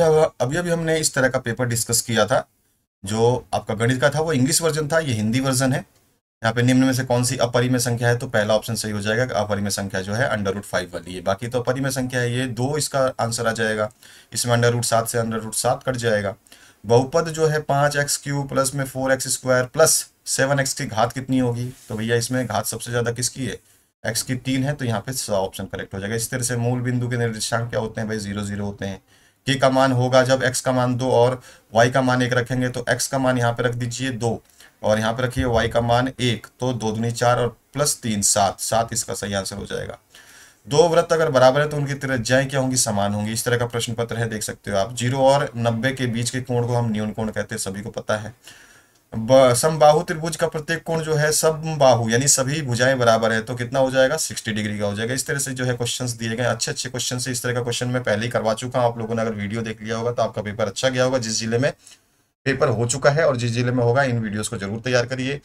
अभी अभी हमने इस तरह का पेपर डिस्कस किया था जो आपका गणित का था वो इंग्लिश वर्जन था ये हिंदी वर्जन है यहाँ पे निम्न में से कौन सी अपरिमय संख्या है तो पहला ऑप्शन सही हो जाएगा कि संख्या जो है अंडर रूट फाइव वाली है बाकी तो अपरिमय संख्या है ये दो इसका आंसर आ जाएगा इसमें अंडर रूट सात से अंडर रूट सात कट जाएगा बहुपद जो है पांच एक्स क्यू प्लस में four x square plus seven x की घात कितनी होगी तो भैया इसमें घात सबसे ज़्यादा किसकी है एक्स की तीन है तो यहाँ पे ऑप्शन करेक्ट हो जाएगा इस तरह से मूल बिंदु के निर्देशांक क्या होते हैं भाई जीरो जीरो होते हैं के का मान होगा जब एक्स का मान दो और वाई का मान एक रखेंगे तो एक्स का मान यहाँ पे रख दीजिए दो और यहाँ पे रखिए वाई का मान एक तो दो दुनी चार और प्लस तीन सात सात इसका सही आंसर हो जाएगा दो व्रत अगर बराबर है तो उनकी त्रिज्याएं क्या होंगी समान होंगी इस तरह का प्रश्न पत्र है देख सकते हो आप जीरो और नब्बे के बीच के कोण को हम न्यून कोण कहते हैं सभी को पता है समबाहु त्रिभुज का प्रत्येक कोण जो है सब बाहु यानी सभी भुजाएं बराबर है तो कितना हो जाएगा 60 डिग्री का हो जाएगा इस तरह से जो है क्वेश्चंस दिए गए अच्छे अच्छे क्वेश्चन से इस तरह का क्वेश्चन मैं पहले ही करवा चुका हूं आप लोगों ने अगर वीडियो देख लिया होगा तो आपका पेपर अच्छा गया होगा जिस जिले में पेपर हो चुका है और जिस जिले में होगा इन वीडियोज को जरूर तैयार करिए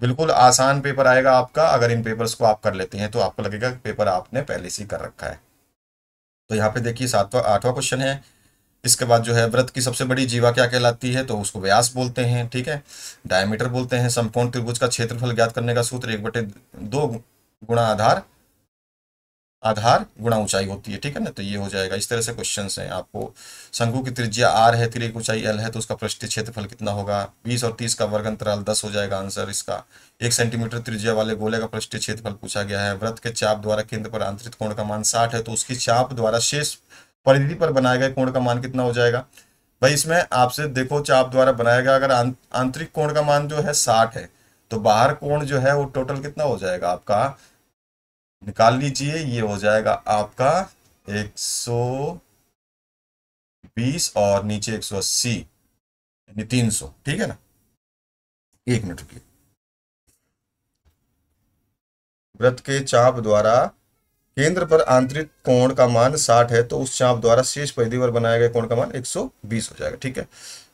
बिल्कुल आसान पेपर आएगा आपका अगर इन पेपर्स को आप कर लेते हैं तो आपको लगेगा पेपर आपने पहले से कर रखा है तो यहाँ पे देखिए सातवा आठवा क्वेश्चन है इसके बाद जो है व्रत की सबसे बड़ी जीवा क्या कहलाती है तो उसको व्यास बोलते हैं ठीक है डायमीटर बोलते हैं समकोण त्रिभुज का क्षेत्रफल ज्ञात करने का सूत्र एक बटे दो गुणा आधार आधार गुणा ऊंचाई होती है ठीक है ना तो ये हो जाएगा इस तरह से क्वेश्चन है आपको शंकु की त्रिज्या आर है त्रिक ऊंचाई एल है तो उसका पृष्ठ क्षेत्रफल कितना होगा बीस और तीस का वर्ग अंतराल दस हो जाएगा आंसर इसका एक सेंटीमीटर त्रिज्या वाले गोले का पृष्ठ क्षेत्रफल पूछा गया है व्रत के चाप द्वारा केंद्र पर आंतरिक कोण का मान साठ है तो उसकी चाप द्वारा शेष परिधि पर बनाए गए कोण का मान कितना हो जाएगा भाई इसमें आपसे देखो चाप द्वारा बनाया गया अगर आंतरिक कोण का मान जो है साठ है तो बाहर कोण जो है वो टोटल कितना हो जाएगा आपका निकाल लीजिए ये हो जाएगा आपका 120 और नीचे 180 यानी तीन ठीक है ना एक मिनट रुकिए व्रत के चाप द्वारा केंद्र पर आंतरिक कोण का मान 60 है तो उस चाप द्वारा शेष परिधि पर बनाए गए कोण का मान 120 हो जाएगा ठीक है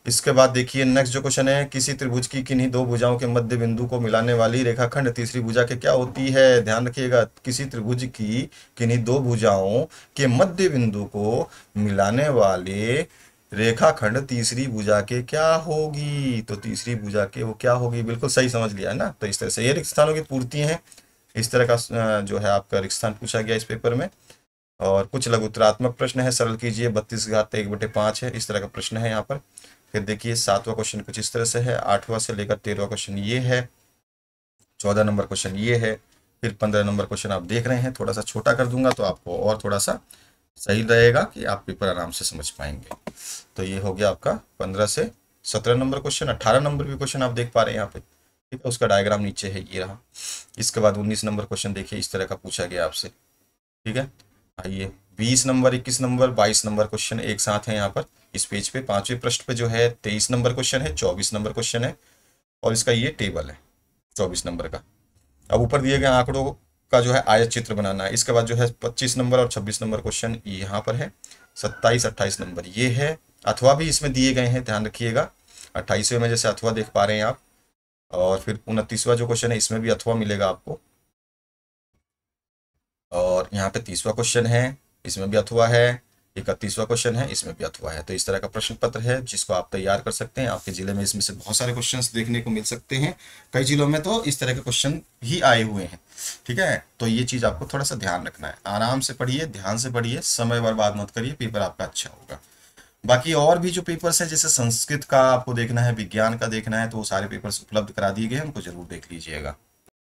इसके बाद देखिए नेक्स्ट जो क्वेश्चन है किसी त्रिभुज की किन्हीं दो भुजाओं के मध्य बिंदु को मिलाने वाली रेखाखंड तीसरी भुजा के क्या होती है ध्यान रखिएगा किसी त्रिभुज की किन्हीं दो भुजाओं के मध्य बिंदु को मिलाने वाले रेखाखंड तीसरी भुजा के क्या होगी तो तीसरी भुजा के वो क्या होगी बिल्कुल सही समझ लिया है ना तो इस तरह से ये रिक्त स्थानों की पूर्ति है इस तरह का जो है आपका रिक्त स्थान पूछा गया इस पेपर में और कुछ लघु उत्तरात्मक प्रश्न है सरल कीजिए बत्तीस घात एक बटे पाँच है इस तरह का प्रश्न है यहाँ पर फिर देखिए सातवां क्वेश्चन कुछ इस तरह से है आठवां से लेकर तेरहवा क्वेश्चन ये है चौदह नंबर क्वेश्चन ये है फिर पंद्रह नंबर क्वेश्चन आप देख रहे हैं थोड़ा सा छोटा कर दूंगा तो आपको और थोड़ा सा सही रहेगा कि आप पेपर आराम से समझ पाएंगे तो ये हो गया आपका पंद्रह से सत्रह नंबर क्वेश्चन अट्ठारह नंबर भी क्वेश्चन आप देख पा रहे हैं यहाँ पे ठीक है उसका डायग्राम नीचे है ये रहा इसके बाद उन्नीस नंबर क्वेश्चन देखिए इस तरह का पूछा गया आपसे ठीक है आइए बीस नंबर इक्कीस नंबर बाईस नंबर क्वेश्चन एक साथ है यहाँ पर इस पेज पे पांचवें पृष्ठ पे जो है तेईस नंबर क्वेश्चन है चौबीस नंबर क्वेश्चन है और इसका ये टेबल है चौबीस नंबर का अब ऊपर दिए गए आंकड़ों का जो है आयत चित्र बनाना है इसके बाद जो है पच्चीस नंबर और छब्बीस नंबर क्वेश्चन यहाँ पर है सत्ताईस अट्ठाईस नंबर ये है अथवा भी इसमें दिए गए हैं ध्यान रखिएगा अट्ठाईसवें में जैसे अथवा देख पा रहे हैं आप और फिर उनतीसवा जो क्वेश्चन है इसमें भी अथवा मिलेगा आपको और यहाँ पे तीसवा क्वेश्चन है इसमें भी अथवा है इकतीसवा क्वेश्चन है इसमें भी अथवा है तो इस तरह का प्रश्न पत्र है जिसको आप तैयार कर सकते हैं आपके जिले में इसमें से बहुत सारे क्वेश्चन देखने को मिल सकते हैं कई जिलों में तो इस तरह के क्वेश्चन ही आए हुए हैं ठीक है तो ये चीज आपको थोड़ा सा ध्यान रखना है आराम से पढ़िए ध्यान से पढ़िए समय बर्बाद मत करिए पेपर आपका अच्छा होगा बाकी और भी जो पेपर्स हैं जैसे संस्कृत का आपको देखना है विज्ञान का देखना है तो वो सारे पेपर्स उपलब्ध करा दिए गए उनको जरूर देख लीजिएगा